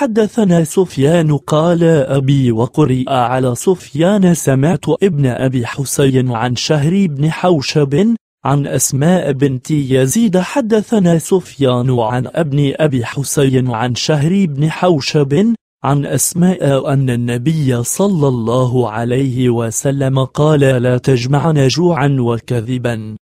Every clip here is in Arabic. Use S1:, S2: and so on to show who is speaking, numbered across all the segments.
S1: حدثنا سفيان قال أبي وقرئ على سفيان سمعت ابن أبي حسين عن شهر بن حوشب عن أسماء بنت يزيد حدثنا سفيان عن ابن أبي حسين عن شهر بن حوشب عن أسماء أن النبي صلى الله عليه وسلم قال لا تجمعن جوعا وكذبا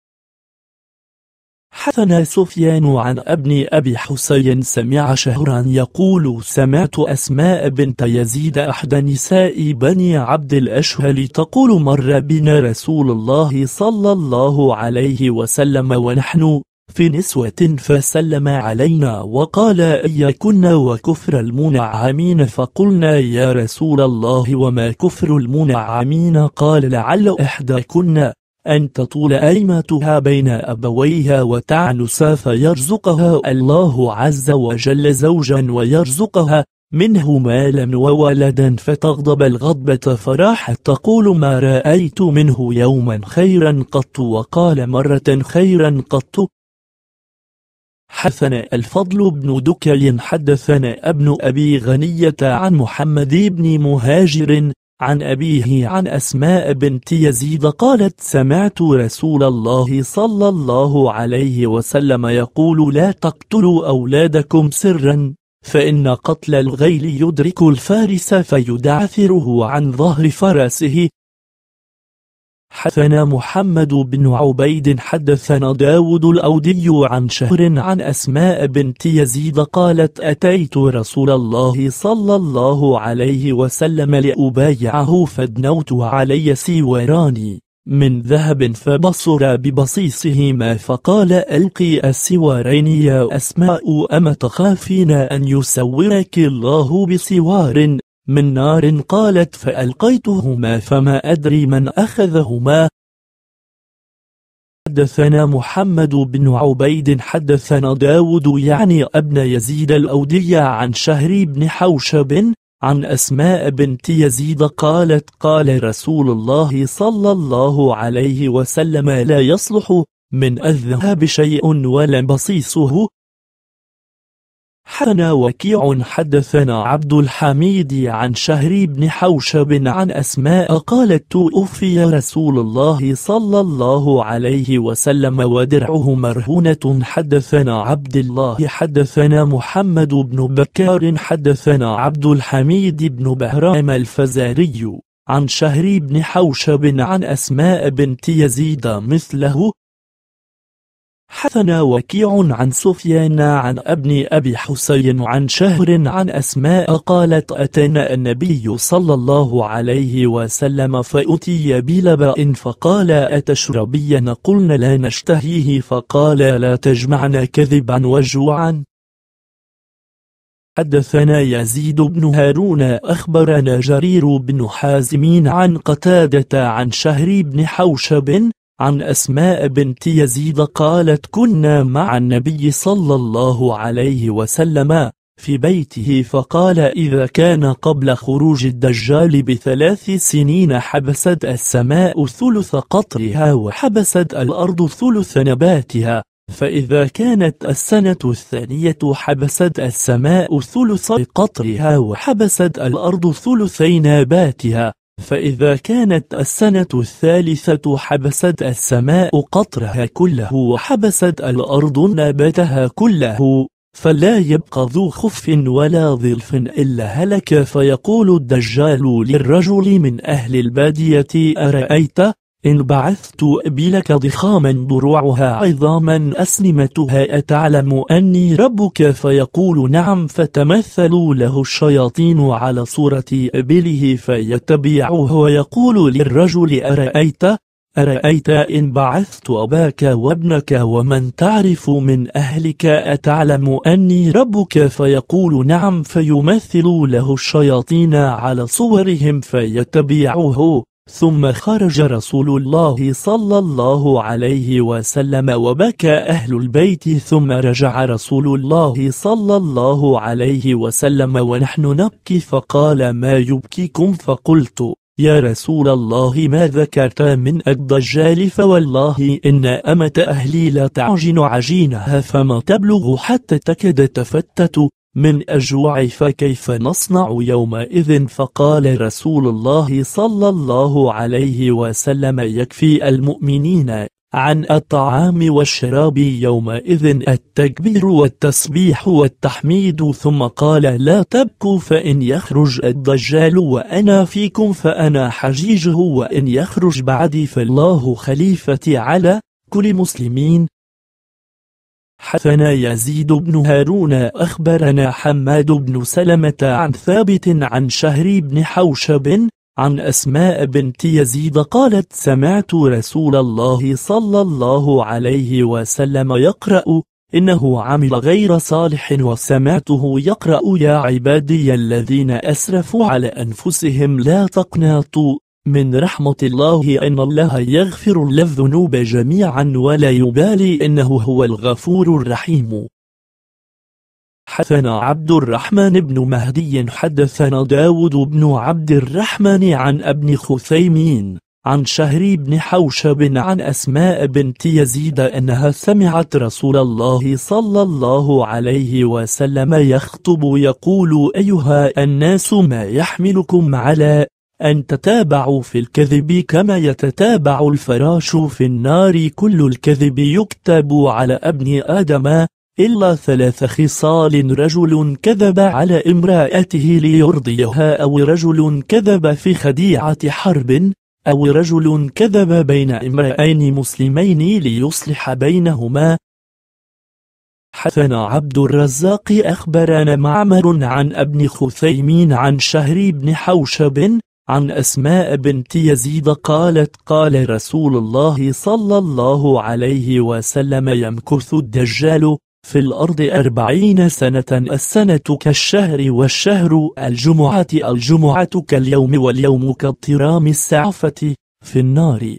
S1: حثنا سفيان عن ابن أبي حسين سمع شهرا يقول سمعت أسماء بنت يزيد أحد نساء بني عبد الأشهل تقول مر بنا رسول الله صلى الله عليه وسلم ونحن في نسوة فسلم علينا وقال أيكن وكفر المنعمين فقلنا يا رسول الله وما كفر المنعمين قال لعل إحداكن أن تطول أيمتها بين أبويها وتعنس فيرزقها الله عز وجل زوجا ويرزقها منه مالا وولدا فتغضب الغضبة فراحت تقول ما رأيت منه يوما خيرا قط وقال مرة خيرا قط حدثنا الفضل بن دكي حدثنا ابن أبي غنية عن محمد بن مهاجر عن أبيه عن أسماء بنت يزيد قالت سمعت رسول الله صلى الله عليه وسلم يقول لا تقتلوا أولادكم سرا فإن قتل الغيل يدرك الفارس فيدعثره عن ظهر فرسه حدثنا محمد بن عبيد حدثنا داود الأودي عن شهر عن أسماء بنت يزيد قالت أتيت رسول الله صلى الله عليه وسلم لأبايعه فدنوت علي سواراني من ذهب فبصر ببصيصهما فقال ألقي السوارين يا أسماء أما تخافين أن يسورك الله بسوار من نار قالت فألقيتهما فما أدري من أخذهما حدثنا محمد بن عبيد حدثنا داود يعني ابن يزيد الأودية عن شهر بن حوشب عن أسماء بنت يزيد قالت قال رسول الله صلى الله عليه وسلم لا يصلح من الذهب شيء ولا بصيصه حدثنا وكيع حدثنا عبد الحميد عن شهر بن حوشب عن أسماء قالت توفي رسول الله صلى الله عليه وسلم ودرعه مرهونة حدثنا عبد الله حدثنا محمد بن بكار حدثنا عبد الحميد بن بهرام الفزاري عن شهر بن حوشب عن أسماء بنت يزيد مثله حثنا وكيع عن سفيان عن ابن أبي حسين عن شهر عن أسماء قالت اتانا النبي صلى الله عليه وسلم فأتي بلباء فقال أتشربين قلنا لا نشتهيه فقال لا تجمعنا كذبا وجوعا حدثنا يزيد بن هارون أخبرنا جرير بن حازمين عن قتادة عن شهر بن حوشب عن أسماء بنت يزيد قالت كنا مع النبي صلى الله عليه وسلم في بيته فقال إذا كان قبل خروج الدجال بثلاث سنين حبست السماء ثلث قطرها وحبست الأرض ثلث نباتها فإذا كانت السنة الثانية حبست السماء ثلث قطرها وحبست الأرض ثلثي نباتها فإذا كانت السنة الثالثة حبست السماء قطرها كله وحبست الأرض نباتها كله فلا يبقى ذو خف ولا ظلف إلا هلك فيقول الدجال للرجل من أهل البادية أرأيت إن بعثت أبلك ضخاما ضروعها عظاما أسلمتها أتعلم أني ربك فيقول نعم فتمثل له الشياطين على صورة أبله فيتبعه ويقول للرجل أرأيت أرأيت إن بعثت أباك وابنك ومن تعرف من أهلك أتعلم أني ربك فيقول نعم فيمثل له الشياطين على صورهم فيتبعه ثم خرج رسول الله صلى الله عليه وسلم وبكى أهل البيت ثم رجع رسول الله صلى الله عليه وسلم ونحن نبكي فقال ما يبكيكم فقلت يا رسول الله ما ذكرت من الدجال فوالله إن أمة أهلي لا تعجن عجينها فما تبلغ حتى تكاد تفتت من الجوع فكيف نصنع يومئذ فقال رسول الله صلى الله عليه وسلم يكفي المؤمنين عن الطعام والشراب يومئذ التكبير والتسبيح والتحميد ثم قال لا تبكوا فإن يخرج الدجال وأنا فيكم فأنا حجيجه وإن يخرج بعدي فالله خليفتي على كل مسلمين حدثنا يزيد بن هارون أخبرنا حماد بن سلمة عن ثابت عن شهر بن حوشب عن أسماء بنت يزيد قالت سمعت رسول الله صلى الله عليه وسلم يقرأ إنه عمل غير صالح وسمعته يقرأ يا عبادي الذين أسرفوا على أنفسهم لا تقنطوا من رحمة الله أن الله يغفر الذنوب جميعا ولا يبالي إنه هو الغفور الرحيم حدثنا عبد الرحمن بن مهدي حدثنا داود بن عبد الرحمن عن ابن خثيمين عن شهري بن حوشب عن أسماء بنت يزيد أنها سمعت رسول الله صلى الله عليه وسلم يخطب يقول أيها الناس ما يحملكم على أن تتابعوا في الكذب كما يتتابع الفراش في النار كل الكذب يكتب على ابن آدم إلا ثلاث خصال رجل كذب على امرأته ليرضيها أو رجل كذب في خديعة حرب أو رجل كذب بين امرأين مسلمين ليصلح بينهما حثنا عبد الرزاق أخبرنا معمر عن ابن خثيمين عن شهر بن حوشب عن أسماء بنت يزيد قالت قال رسول الله صلى الله عليه وسلم يمكث الدجال في الأرض أربعين سنة السنة كالشهر والشهر الجمعة الجمعة كاليوم واليوم كاضطرام السعفة في النار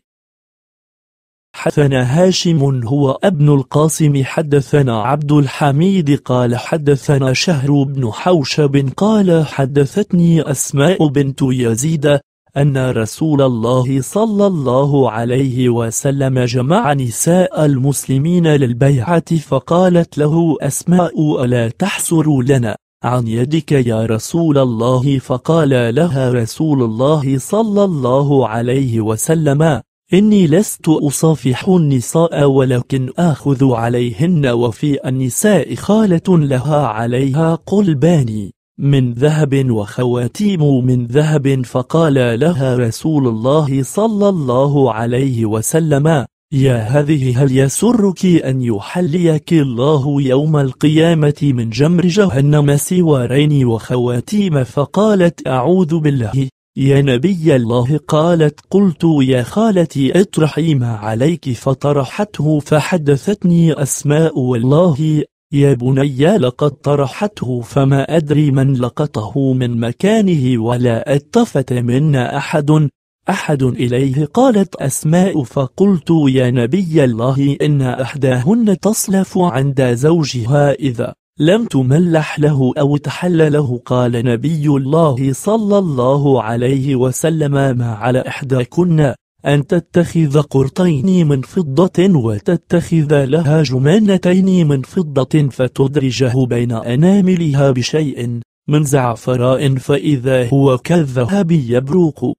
S1: حدثنا هاشم هو ابن القاسم حدثنا عبد الحميد قال حدثنا شهر بن حوشب قال حدثتني أسماء بنت يزيد أن رسول الله صلى الله عليه وسلم جمع نساء المسلمين للبيعة فقالت له أسماء ألا تحسر لنا عن يدك يا رسول الله فقال لها رسول الله صلى الله عليه وسلم إني لست أصافح النساء ولكن آخذ عليهن وفي النساء خالة لها عليها قلبان من ذهب وخواتيم من ذهب فقال لها رسول الله صلى الله عليه وسلم يا هذه هل يسرك أن يحليك الله يوم القيامة من جمر جهنم سوارين وخواتيم فقالت أعوذ بالله يا نبي الله قالت قلت يا خالتي اطرحي ما عليك فطرحته فحدثتني أسماء والله يا بني لقد طرحته فما أدري من لقطه من مكانه ولا التفت منا أحد أحد إليه قالت أسماء فقلت يا نبي الله إن أحداهن تصلف عند زوجها إذا لم تملح له أو تحل له قال نبي الله صلى الله عليه وسلم ما على إحدى كنا أن تتخذ قرطين من فضة وتتخذ لها جمانتين من فضة فتدرجه بين أناملها بشيء من زعفراء فإذا هو كالذهب يبروق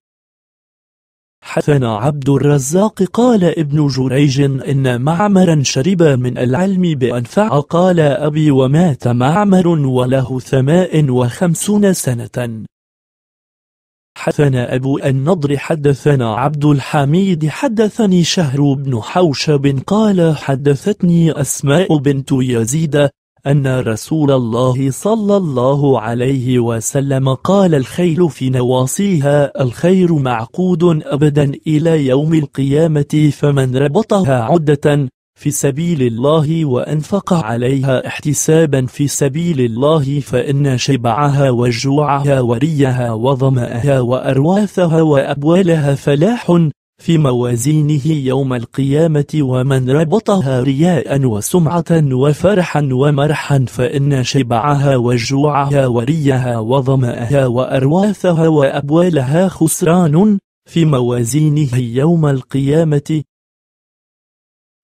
S1: حسن عبد الرزاق قال ابن جريج إن معمرا شرب من العلم بأنفع قال أبي ومات معمر وله ثماء وخمسون سنة حدثنا أبو النضر حدثنا عبد الحميد حدثني شهر بن حوشب قال حدثتني أسماء بنت يزيد أن رسول الله صلى الله عليه وسلم قال الخيل في نواصيها الخير معقود أبدا إلى يوم القيامة فمن ربطها عدة في سبيل الله وأنفق عليها احتسابا في سبيل الله فإن شبعها وجوعها وريها وظمأها وأرواثها وأبوالها فلاح في موازينه يوم القيامة ومن ربطها رياء وسمعة وفرحا ومرحا فإن شبعها وجوعها وريها وظمأها وأرواثها وأبوالها خسران في موازينه يوم القيامة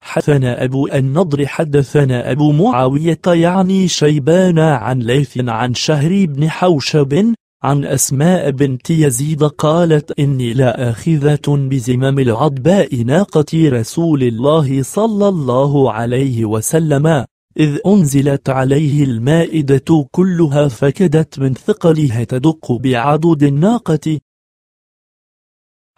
S1: حدثنا أبو النضر حدثنا أبو معاوية يعني شيبان عن ليث عن شهر بن حوشب عن أسماء بنت يزيد قالت إني لآخذة بزمام العضباء ناقة رسول الله صلى الله عليه وسلم إذ أنزلت عليه المائدة كلها فكدت من ثقلها تدق بعضد الناقة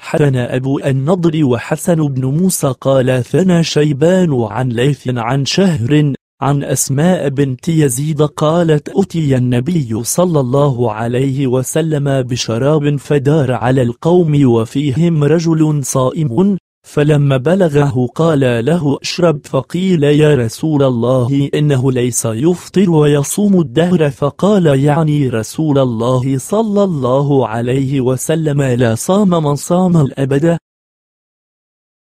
S1: حدنا أبو النضر وحسن بن موسى قال ثنى شيبان عن ليث عن شهر عن أسماء بنت يزيد قالت أتي النبي صلى الله عليه وسلم بشراب فدار على القوم وفيهم رجل صائم فلما بلغه قال له اشرب فقيل يا رسول الله إنه ليس يفطر ويصوم الدهر فقال يعني رسول الله صلى الله عليه وسلم لا صام من صام الأبد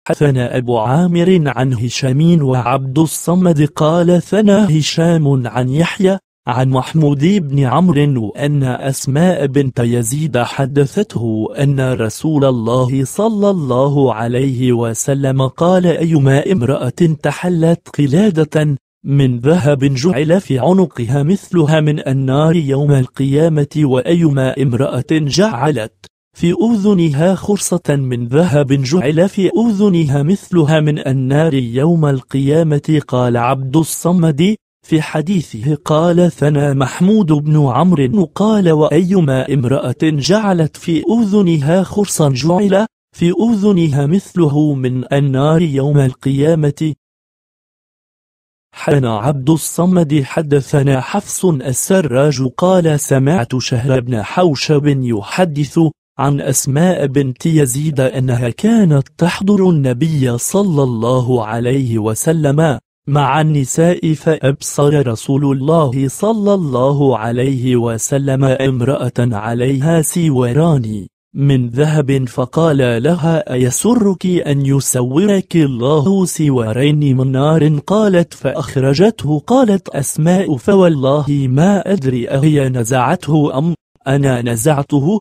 S1: حدثنا أبو عامر عن هشام وعبد الصمد قال ثنى هشام عن يحيى عن محمود بن عمرو أن أسماء بنت يزيد حدثته أن رسول الله صلى الله عليه وسلم قال أيما امرأة تحلت قلادة من ذهب جعل في عنقها مثلها من النار يوم القيامة وأيما امرأة جعلت في أذنها خرصة من ذهب جعل في أذنها مثلها من النار يوم القيامة قال عبد الصمد في حديثه قال ثنى محمود بن عمرو قال وأيما امرأة جعلت في أذنها خرصا جعل في أذنها مثله من النار يوم القيامة حدثنا عبد الصمد حدثنا حفص السراج قال سمعت شهر بن حوشب يحدث عن أسماء بنت يزيد أنها كانت تحضر النبي صلى الله عليه وسلم مع النساء فأبصر رسول الله صلى الله عليه وسلم امرأة عليها سواران من ذهب فقال لها أيسرك أن يسورك الله سوارين من نار قالت فأخرجته قالت أسماء فوالله ما أدري أهي نزعته أم أنا نزعته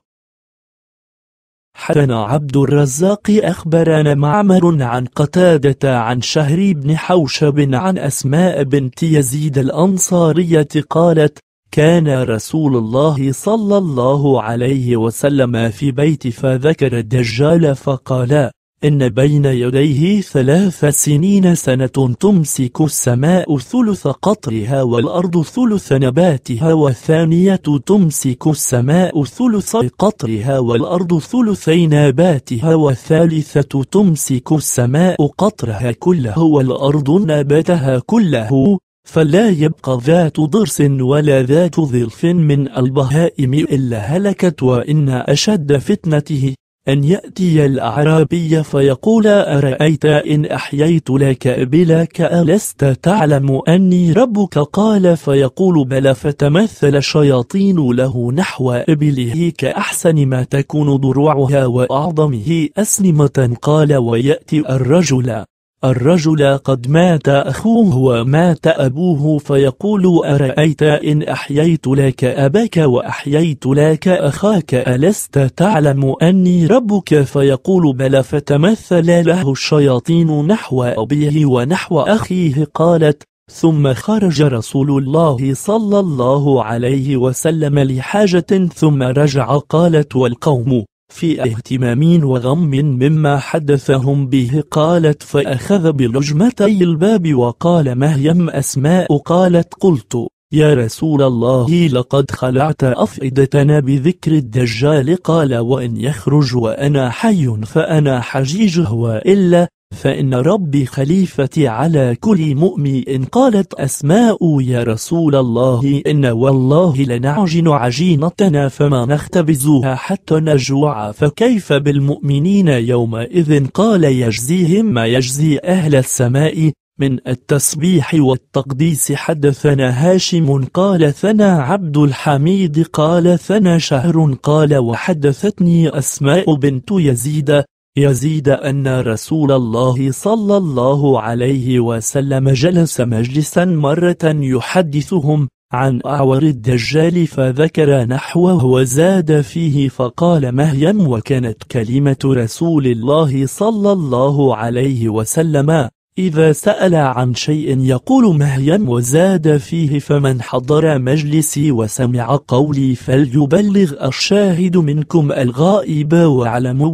S1: حدنا عبد الرزاق أخبرنا معمر عن قتادة عن شهر بن حوشب عن أسماء بنت يزيد الأنصارية قالت كان رسول الله صلى الله عليه وسلم في بيت فذكر الدجال فقال إن بين يديه ثلاث سنين سنة تمسك السماء ثلث قطرها والأرض ثلث نباتها والثانية تمسك السماء ثلث قطرها والأرض ثلثي نباتها والثالثة تمسك السماء قطرها كله والأرض نباتها كله فلا يبقى ذات ضرس ولا ذات ظلف من البهائم إلا هلكت وإن أشد فتنته أن يأتي الأعرابي فيقول أرأيت إن أحييت لك أبلك ألست تعلم أني ربك قال فيقول بلى فتمثل الشياطين له نحو أبله كأحسن ما تكون ضروعها وأعظمه أسلمة قال ويأتي الرجل الرجل قد مات أخوه ومات أبوه فيقول أرأيت إن أحييت لك أباك وأحييت لك أخاك ألست تعلم أني ربك فيقول بلى فتمثل له الشياطين نحو أبيه ونحو أخيه قالت ثم خرج رسول الله صلى الله عليه وسلم لحاجة ثم رجع قالت والقوم في اهتمام وغم مما حدثهم به قالت فأخذ بلجمتي الباب وقال مهيم أسماء قالت قلت يا رسول الله لقد خلعت أفئدتنا بذكر الدجال قال وإن يخرج وأنا حي فأنا حجيجه وإلا فإن ربي خليفتي على كل مؤمن قالت أسماء يا رسول الله إن والله لنعجن عجينتنا فما نختبزها حتى نجوع فكيف بالمؤمنين يومئذ قال يجزيهم ما يجزي أهل السماء من التسبيح والتقديس حدثنا هاشم قال ثنا عبد الحميد قال ثنا شهر قال وحدثتني أسماء بنت يزيد يزيد أن رسول الله صلى الله عليه وسلم جلس مجلسا مرة يحدثهم عن أعور الدجال فذكر نحوه وزاد فيه فقال مهيم وكانت كلمة رسول الله صلى الله عليه وسلم إذا سأل عن شيء يقول مهيم وزاد فيه فمن حضر مجلسي وسمع قولي فليبلغ الشاهد منكم الغائب واعلموا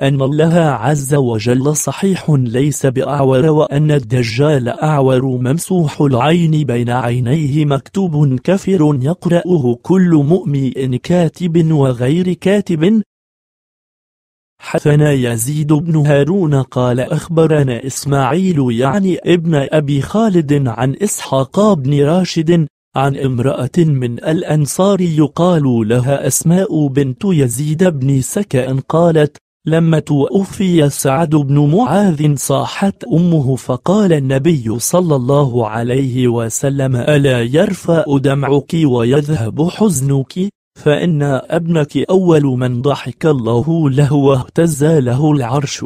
S1: أن الله عز وجل صحيح ليس بأعور وأن الدجال أعور ممسوح العين بين عينيه مكتوب كفر يقرأه كل مؤمن كاتب وغير كاتب حثنا يزيد بن هارون قال أخبرنا إسماعيل يعني ابن أبي خالد عن إسحاق بن راشد عن امرأة من الأنصار يقال لها أسماء بنت يزيد بن سكأ قالت لما توفي سعد بن معاذ صاحت أمه فقال النبي صلى الله عليه وسلم ألا يرفأ دمعك ويذهب حزنك فإن ابنك أول من ضحك الله له واهتز له العرش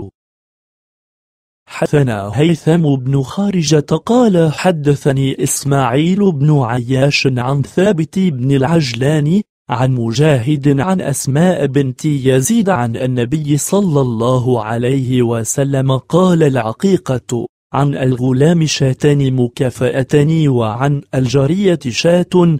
S1: حدثنا هيثم بن خارجة قال حدثني إسماعيل بن عياش عن ثابت بن العجلاني عن مجاهد عن أسماء بنت يزيد عن النبي صلى الله عليه وسلم قال العقيقة عن الغلام شاتان مكافأتان وعن الجارية شاة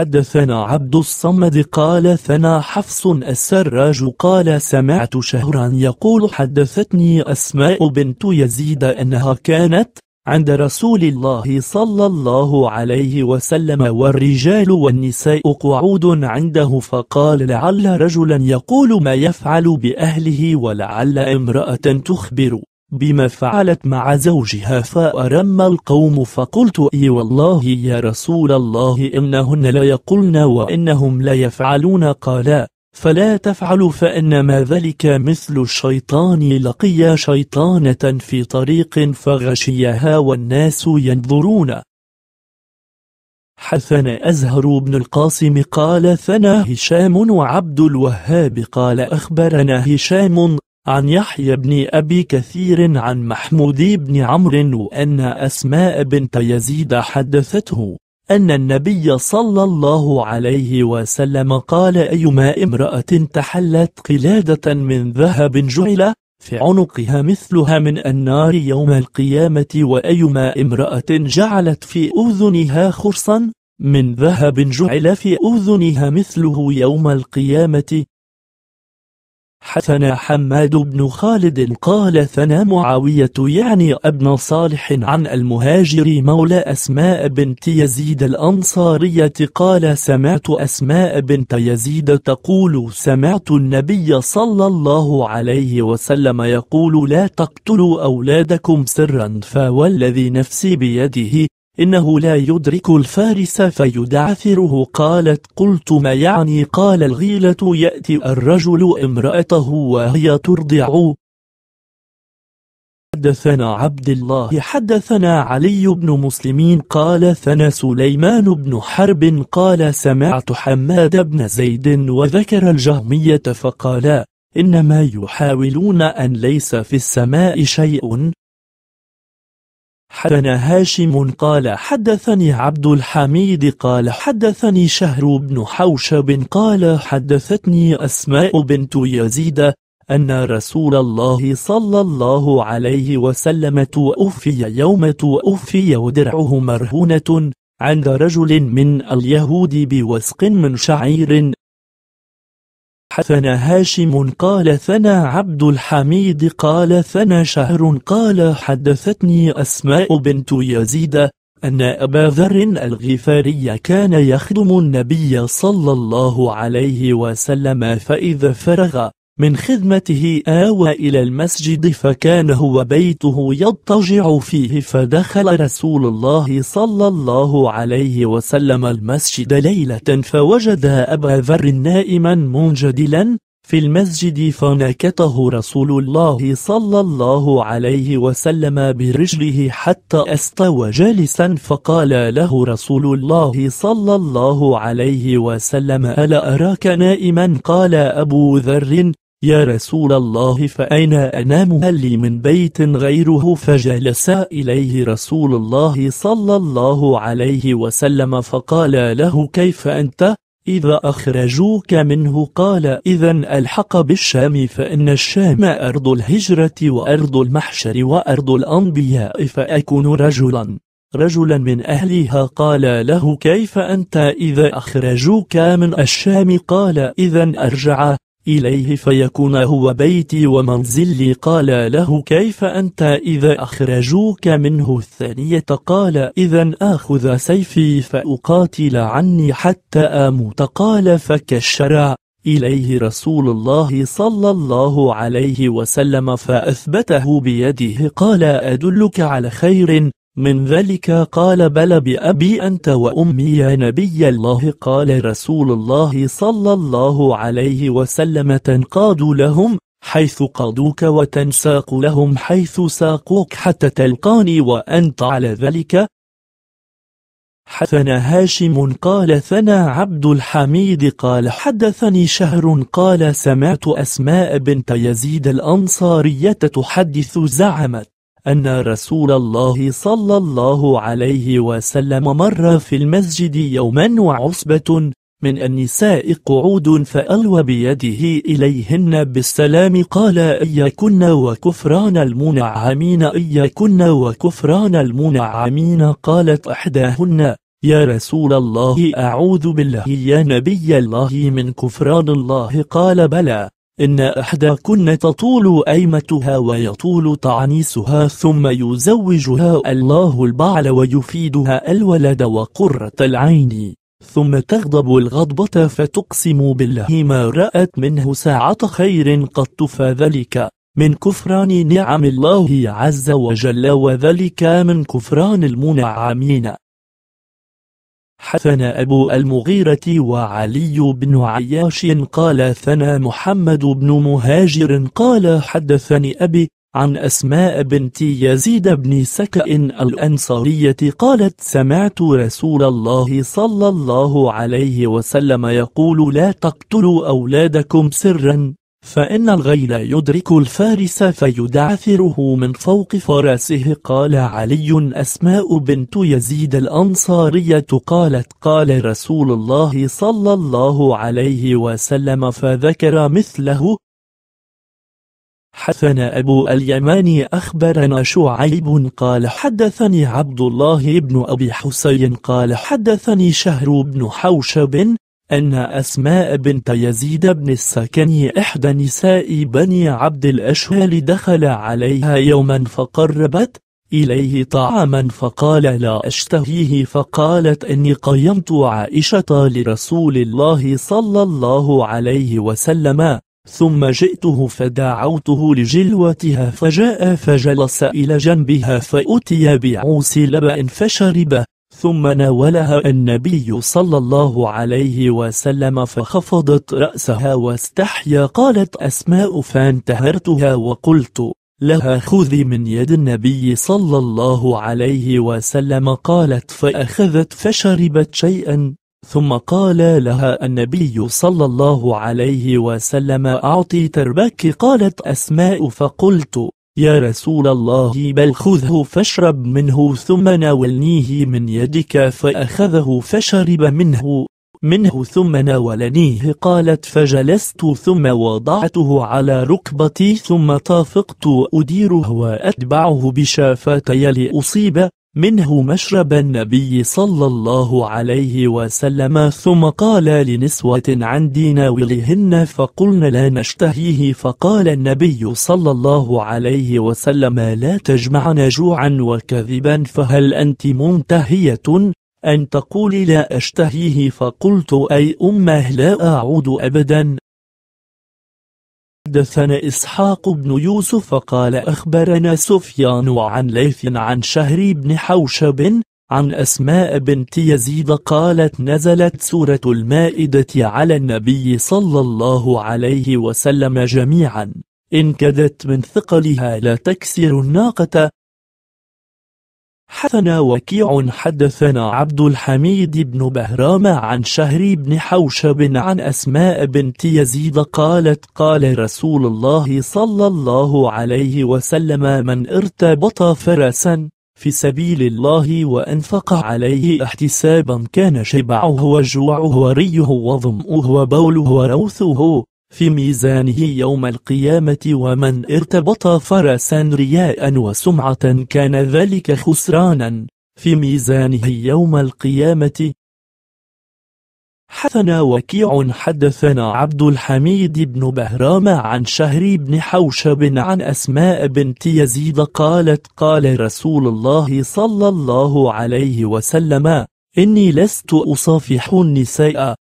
S1: حدثنا عبد الصمد قال ثنا حفص السراج قال سمعت شهرا يقول حدثتني أسماء بنت يزيد أنها كانت عند رسول الله صلى الله عليه وسلم والرجال والنساء قعود عنده فقال لعل رجلا يقول ما يفعل بأهله ولعل امرأة تخبر بما فعلت مع زوجها فأرم القوم فقلت إي والله يا رسول الله إنهن لا يقولن وإنهم لا يفعلون قالا فلا تفعل فإنما ذلك مثل الشيطان لقي شيطانة في طريق فغشيها والناس ينظرون حثنا أزهر بن القاسم قال ثنا هشام وعبد الوهاب قال أخبرنا هشام عن يحيى بن أبي كثير عن محمود بن عمرو أن أسماء بنت يزيد حدثته أن النبي صلى الله عليه وسلم قال أيما امرأة تحلت قلادة من ذهب جعل في عنقها مثلها من النار يوم القيامة وأيما امرأة جعلت في أذنها خرصا من ذهب جعل في أذنها مثله يوم القيامة حسن حماد بن خالد قال ثنا معاوية يعني ابن صالح عن المهاجر مولى أسماء بنت يزيد الأنصارية قال سمعت أسماء بنت يزيد تقول سمعت النبي صلى الله عليه وسلم يقول لا تقتلوا أولادكم سرا فوالذي نفسي بيده إنه لا يدرك الفارس فيدعثره قالت قلت ما يعني قال الغيلة يأتي الرجل امرأته وهي ترضع حدثنا عبد الله حدثنا علي بن مسلمين قال ثنا سليمان بن حرب قال سمعت حماد بن زيد وذكر الجهمية فقالا إنما يحاولون أن ليس في السماء شيء حدثنا هاشم قال حدثني عبد الحميد قال حدثني شهر بن حوشب قال حدثتني أسماء بنت يزيد أن رسول الله صلى الله عليه وسلم توفي يوم توفي ودرعه مرهونة عند رجل من اليهود بوسق من شعير حدثنا هاشم قال ثنا عبد الحميد قال ثنا شهر قال حدثتني أسماء بنت يزيد أن أبا ذر الغفاري كان يخدم النبي صلى الله عليه وسلم فإذا فرغ من خدمته آوى إلى المسجد فكان هو بيته يضطجع فيه فدخل رسول الله صلى الله عليه وسلم المسجد ليلة فوجد أبا ذر نائما منجدلا في المسجد فنكته رسول الله صلى الله عليه وسلم برجله حتى استوى جالسا فقال له رسول الله صلى الله عليه وسلم ألا أراك نائما قال أبو ذر يا رسول الله فأين أنام هل لي من بيت غيره فجلس إليه رسول الله صلى الله عليه وسلم فقال له كيف أنت؟ إذا أخرجوك منه قال إذا ألحق بالشام فإن الشام أرض الهجرة وأرض المحشر وأرض الأنبياء فأكون رجلا رجلا من أهلها قال له كيف أنت إذا أخرجوك من الشام قال إذا أرجع إليه فيكون هو بيتي ومنزلي قال له كيف أنت إذا أخرجوك منه الثانية قال إذا آخذ سيفي فأقاتل عني حتى أموت قال فكشرا إليه رسول الله صلى الله عليه وسلم فأثبته بيده قال أدلك على خير من ذلك قال بل بأبي أنت وأمي يا نبي الله قال رسول الله صلى الله عليه وسلم تنقاد لهم حيث قادوك وتنساق لهم حيث ساقوك حتى تلقاني وأنت على ذلك حثنا هاشم قال ثنا عبد الحميد قال حدثني شهر قال سمعت أسماء بنت يزيد الأنصارية تحدث زعمت أن رسول الله صلى الله عليه وسلم مر في المسجد يوما وعصبة من النساء قعود فألوى بيده إليهن بالسلام قال إياكن وكفران المنعمين إياكن وكفران المنعمين قالت إحداهن يا رسول الله أعوذ بالله يا نبي الله من كفران الله قال بلى إن أحدى كن تطول أيمتها ويطول تعنيسها ثم يزوجها الله البعل ويفيدها الولد وقرة العين ثم تغضب الغضبة فتقسم بالله ما رأت منه ساعة خير تفى ذلك من كفران نعم الله عز وجل وذلك من كفران المنعمين حثنا أبو المغيرة وعلي بن عياش قال ثنى محمد بن مهاجر قال حدثني أبي عن أسماء بنت يزيد بن سكأ الأنصارية قالت سمعت رسول الله صلى الله عليه وسلم يقول لا تقتلوا أولادكم سرا فإن الغيل يدرك الفارس فيدعثره من فوق فراسه قال علي أسماء بنت يزيد الأنصارية قالت قال رسول الله صلى الله عليه وسلم فذكر مثله حثنا أبو اليماني أخبرنا شعيب قال حدثني عبد الله بن أبي حسين قال حدثني شهر بن حوشب أن أسماء بنت يزيد بن السكني إحدى نساء بني عبد الأشهال دخل عليها يوما فقربت إليه طعاما فقال لا أشتهيه فقالت إني قيمت عائشة لرسول الله صلى الله عليه وسلم ثم جئته فدعوته لجلوتها فجاء فجلس إلى جنبها فأتي بعوس لبأ فشربه ثم ناولها النبي صلى الله عليه وسلم فخفضت رأسها واستحيا قالت أسماء فانتهرتها وقلت لها خذي من يد النبي صلى الله عليه وسلم قالت فأخذت فشربت شيئا ثم قال لها النبي صلى الله عليه وسلم أعطي تربك قالت أسماء فقلت يا رسول الله بل خذه فاشرب منه ثم ناولنيه من يدك فأخذه فشرب منه منه ثم ناولنيه قالت فجلست ثم وضعته على ركبتي ثم طافقت أديره وأتبعه بشافتي لأصيب منه مشرب النبي صلى الله عليه وسلم ثم قال لنسوة عن ديناولهن فقلن لا نشتهيه فقال النبي صلى الله عليه وسلم لا تجمعن جوعا وكذبا فهل أنت منتهية أن تقول لا أشتهيه فقلت أي أمه لا أعود أبدا حدثنا إسحاق بن يوسف قال أخبرنا سفيان عن ليث عن شهر بن حوشب عن أسماء بنت يزيد قالت نزلت سورة المائدة على النبي صلى الله عليه وسلم جميعا إن كدت من ثقلها لا تكسر الناقة حدثنا وكيع حدثنا عبد الحميد بن بهرام عن شهر بن حوشب عن أسماء بنت يزيد قالت قال رسول الله صلى الله عليه وسلم من ارتبط فرسا في سبيل الله وأنفق عليه احتسابا كان شبعه وجوعه وريه وظمؤه وبوله وروثه في ميزانه يوم القيامة ومن ارتبط فرسا رياء وسمعة كان ذلك خسرانا في ميزانه يوم القيامة حثنا وكيع حدثنا عبد الحميد بن بهرام عن شهر بن حوشب عن أسماء بنت يزيد قالت قال رسول الله صلى الله عليه وسلم إني لست أصافح النساء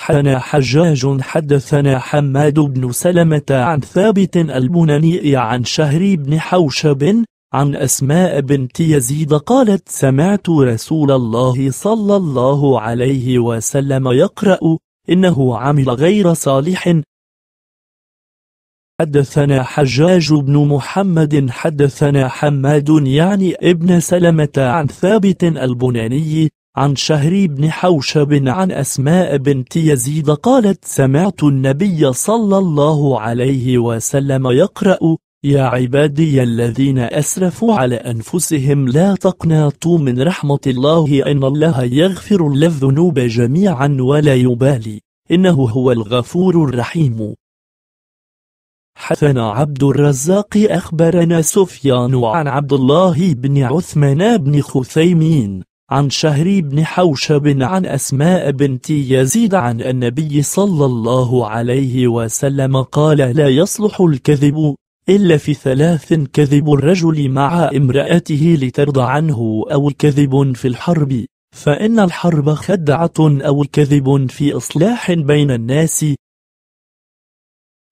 S1: حدثنا حجاج حدثنا حماد بن سلمة عن ثابت البناني عن شهر بن حوشب عن أسماء بنت يزيد قالت سمعت رسول الله صلى الله عليه وسلم يقرأ إنه عمل غير صالح حدثنا حجاج بن محمد حدثنا حماد يعني ابن سلمة عن ثابت البناني عن شهر بن حوشب عن أسماء بنت يزيد قالت سمعت النبي صلى الله عليه وسلم يقرأ يا عبادي الذين أسرفوا على أنفسهم لا تقناطوا من رحمة الله إن الله يغفر الذنوب جميعا ولا يبالي إنه هو الغفور الرحيم حسن عبد الرزاق أخبرنا سفيان عن عبد الله بن عثمان بن خثيمين عن شهري بن حوشب عن أسماء بنت يزيد عن النبي صلى الله عليه وسلم قال لا يصلح الكذب إلا في ثلاث كذب الرجل مع امرأته لترضى عنه أو كذب في الحرب فإن الحرب خدعة أو كذب في إصلاح بين الناس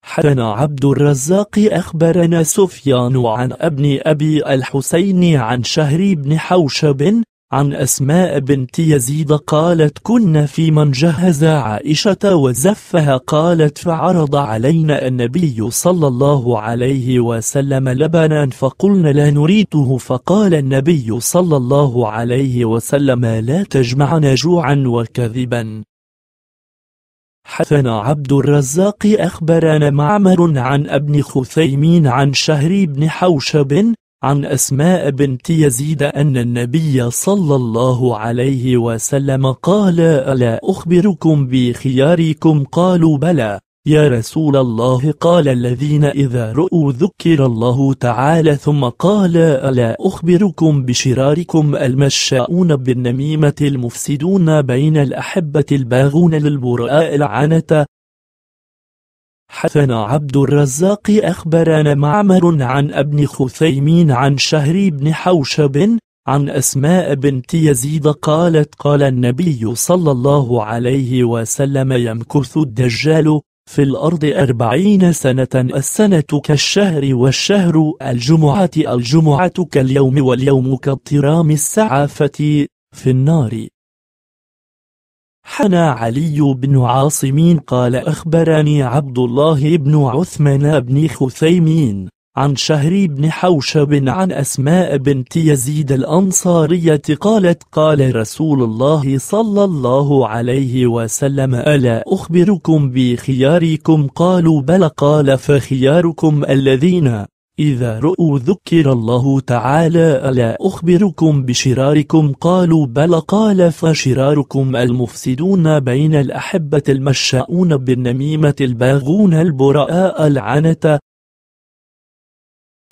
S1: حدنا عبد الرزاق أخبرنا سفيان عن ابن أبي الحسين عن شهري بن حوشب عن أسماء بنت يزيد قالت كنا في من جهز عائشة وزفها قالت فعرض علينا النبي صلى الله عليه وسلم لبنا فقلنا لا نريده فقال النبي صلى الله عليه وسلم لا تجمعنا جوعا وكذبا حثنا عبد الرزاق أخبرنا معمر عن ابن خثيمين عن شهر بن حوشب عن أسماء بنت يزيد أن النبي صلى الله عليه وسلم قال ألا أخبركم بخياركم قالوا بلى يا رسول الله قال الذين إذا رؤوا ذكر الله تعالى ثم قال ألا أخبركم بشراركم المشاؤون بالنميمة المفسدون بين الأحبة الباغون للبراء العنة حثنا عبد الرزاق أخبرنا معمر عن ابن خثيمين عن شهر بن حوشب عن أسماء بنت يزيد قالت قال النبي صلى الله عليه وسلم يمكث الدجال في الأرض أربعين سنة السنة كالشهر والشهر الجمعة الجمعة كاليوم واليوم كاضطرام السعافة في النار حنا علي بن عاصمين قال أخبرني عبد الله بن عثمان بن خثيمين عن شهر بن حوشب عن أسماء بنت يزيد الأنصارية قالت قال رسول الله صلى الله عليه وسلم ألا أخبركم بخياركم قالوا بل قال فخياركم الذين إذا رؤوا ذكر الله تعالى ألا أخبركم بشراركم قالوا بل قال فشراركم المفسدون بين الأحبة المشاؤون بالنميمة الباغون البراء العنة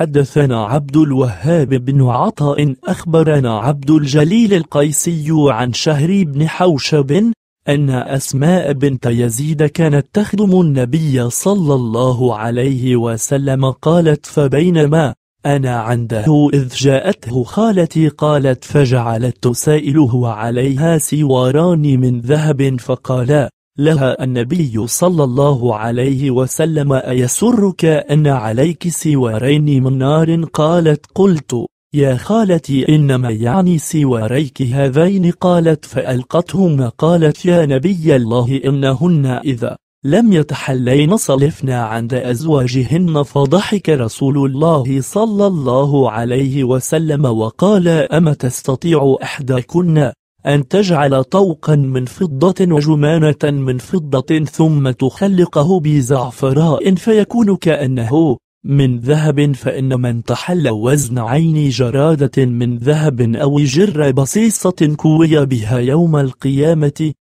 S1: حدثنا عبد الوهاب بن عطاء أخبرنا عبد الجليل القيسي عن شهري بن حوشب أن أسماء بنت يزيد كانت تخدم النبي صلى الله عليه وسلم قالت فبينما أنا عنده إذ جاءته خالتي قالت فجعلت تسائله عليها سواران من ذهب فقالا لها النبي صلى الله عليه وسلم أيسرك أن عليك سوارين من نار قالت قلت يا خالتي إنما يعني سواريك هذين قالت فألقتهما قالت يا نبي الله إنهن إذا لم يتحلين صلفن عند أزواجهن فضحك رسول الله صلى الله عليه وسلم وقال أما تستطيع إحداكن أن تجعل طوقا من فضة وجمانة من فضة ثم تخلقه بزعفراء فيكون كأنه من ذهب فإن من تحل وزن عين جرادة من ذهب أو جر بصيصة كوي بها يوم القيامة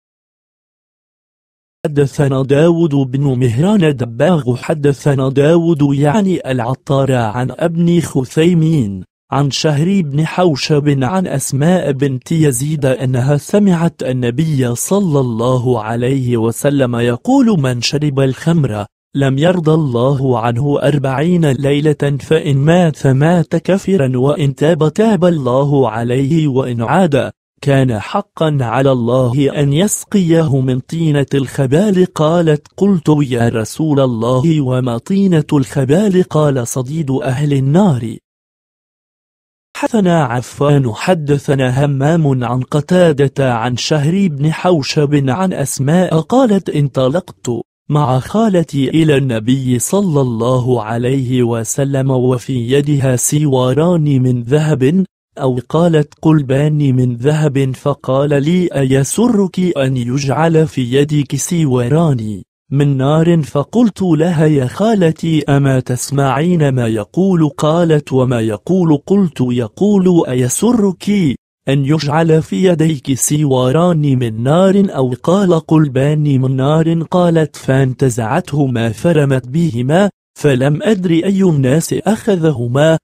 S1: حدثنا داود بن مهران دباغ حدثنا داود يعني العطار عن ابن خثيمين عن شهر بن حوشب عن أسماء بنت يزيد أنها سمعت النبي صلى الله عليه وسلم يقول من شرب الخمر لم يرضى الله عنه أربعين ليلة فإن مات فمات كفرا وإن تاب تاب الله عليه وإن عاد كان حقا على الله أن يسقيه من طينة الخبال قالت قلت يا رسول الله وما طينة الخبال قال صديد أهل النار حثنا عفان حدثنا همام عن قتادة عن شهري بن حوشب عن أسماء قالت انطلقت مع خالتي إلى النبي صلى الله عليه وسلم وفي يدها سواران من ذهب أو قالت قلبان من ذهب فقال لي أيسرك أن يجعل في يدك سواران من نار فقلت لها يا خالتي أما تسمعين ما يقول قالت وما يقول قلت يقول أيسرك أن يجعل في يديك سواران من نار أو قال قلبان من نار قالت فانتزعتهما فرمت بهما فلم أدري أي الناس أخذهما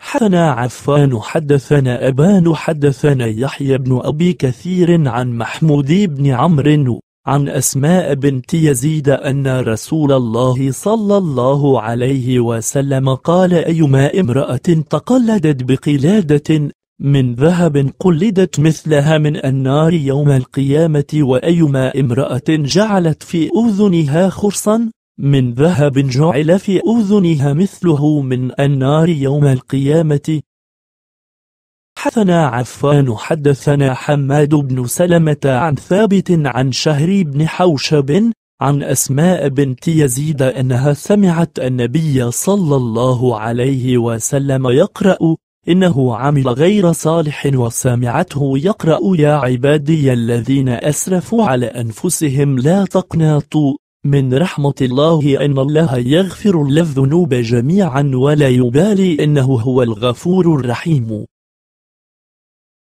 S1: حدثنا عفان حدثنا أبان حدثنا يحيى بن أبي كثير عن محمود بن عمرو عن أسماء بنت يزيد أن رسول الله صلى الله عليه وسلم قال أيما امرأة تقلدت بقلادة من ذهب قلدت مثلها من النار يوم القيامة وأيما امرأة جعلت في أذنها خرصا من ذهب جعل في أذنها مثله من النار يوم القيامة حدثنا عفان حدثنا حماد بن سلمة عن ثابت عن شهري بن حوشب عن أسماء بنت يزيد أنها سمعت النبي صلى الله عليه وسلم يقرأ إنه عمل غير صالح وسمعته يقرأ يا عبادي الذين أسرفوا على أنفسهم لا تقنطوا من رحمة الله أن الله يغفر الذنوب جميعا ولا يبالي إنه هو الغفور الرحيم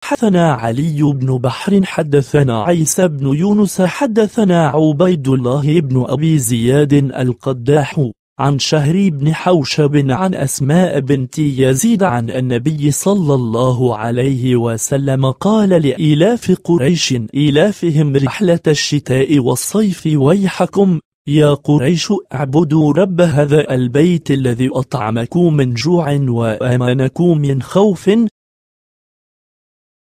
S1: حدثنا علي بن بحر حدثنا عيسى بن يونس حدثنا عبيد الله بن أبي زياد القداح عن شهري بن حوشب عن أسماء بنت يزيد عن النبي صلى الله عليه وسلم قال لإلاف قريش إلافهم رحلة الشتاء والصيف ويحكم يا قريش اعبدوا رب هذا البيت الذي أطعمكم من جوع وآمنكم من خوف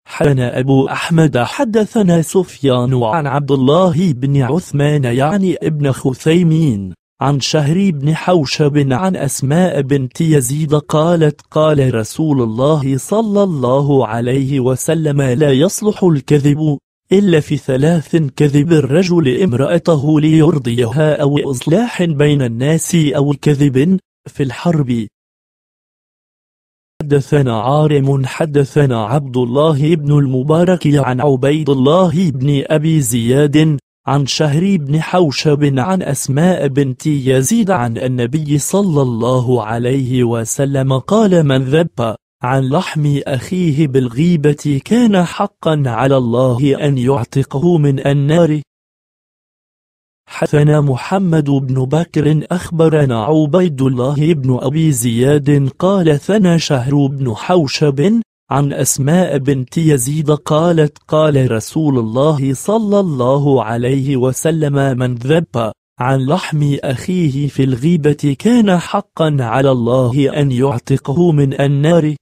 S1: حدثنا أبو أحمد حدثنا سفيان عن عبد الله بن عثمان يعني ابن خثيمين عن شهر بن حوشب عن أسماء بنت يزيد قالت قال رسول الله صلى الله عليه وسلم لا يصلح الكذب إلا في ثلاث كذب الرجل امرأته ليرضيها أو إصلاح بين الناس أو كذب في الحرب حدثنا عارم حدثنا عبد الله بن المبارك عن عبيد الله بن أبي زياد عن شهري بن حوشب عن أسماء بنت يزيد عن النبي صلى الله عليه وسلم قال من ذب عن لحم أخيه بالغيبة كان حقا على الله أن يعتقه من النار حدثنا محمد بن بكر أخبرنا عبيد الله بن أبي زياد قال ثنى شهر بن حوشب عن أسماء بنت يزيد قالت قال رسول الله صلى الله عليه وسلم من ذب عن لحم أخيه في الغيبة كان حقا على الله أن يعتقه من النار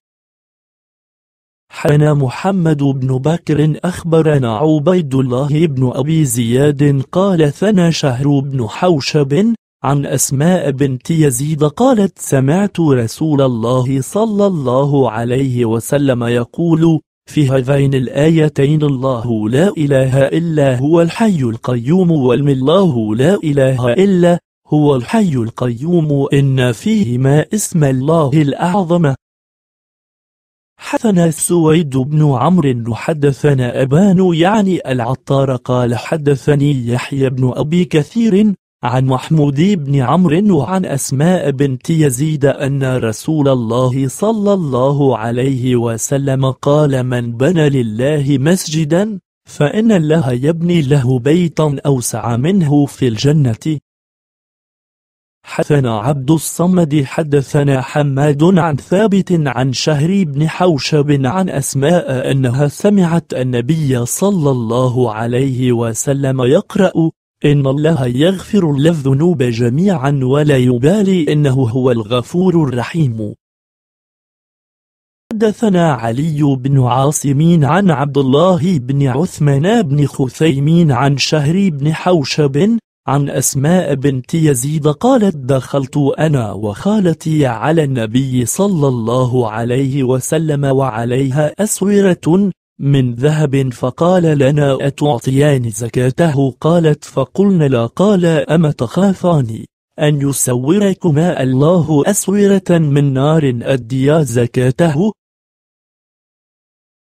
S1: حنا محمد بن بكر أخبرنا عبيد الله بن أبي زياد قال ثنى شهر بن حوشب عن أسماء بنت يزيد قالت سمعت رسول الله صلى الله عليه وسلم يقول في هذين الآيتين الله لا إله إلا هو الحي القيوم والم الله لا إله إلا هو الحي القيوم إن فيهما اسم الله الأعظم حدثنا سويد بن عمرو حدثنا أبان يعني العطار قال حدثني يحيى بن أبي كثير عن محمود بن عمرو وعن أسماء بنت يزيد أن رسول الله صلى الله عليه وسلم قال من بنى لله مسجدا فإن الله يبني له بيتا أوسع منه في الجنة حدثنا عبد الصمد حدثنا حماد عن ثابت عن شهر بن حوشب عن أسماء أنها سمعت النبي صلى الله عليه وسلم يقرأ إن الله يغفر الذنوب جميعا ولا يبالي إنه هو الغفور الرحيم حدثنا علي بن عاصمين عن عبد الله بن عثمان بن خثيمين عن شهر بن حوشب عن أسماء بنت يزيد قالت دخلت أنا وخالتي على النبي صلى الله عليه وسلم وعليها أسورة من ذهب فقال لنا أتعطيان زكاته قالت فقلنا لا قال أما تخافاني أن يسوركما الله أسورة من نار أديا زكاته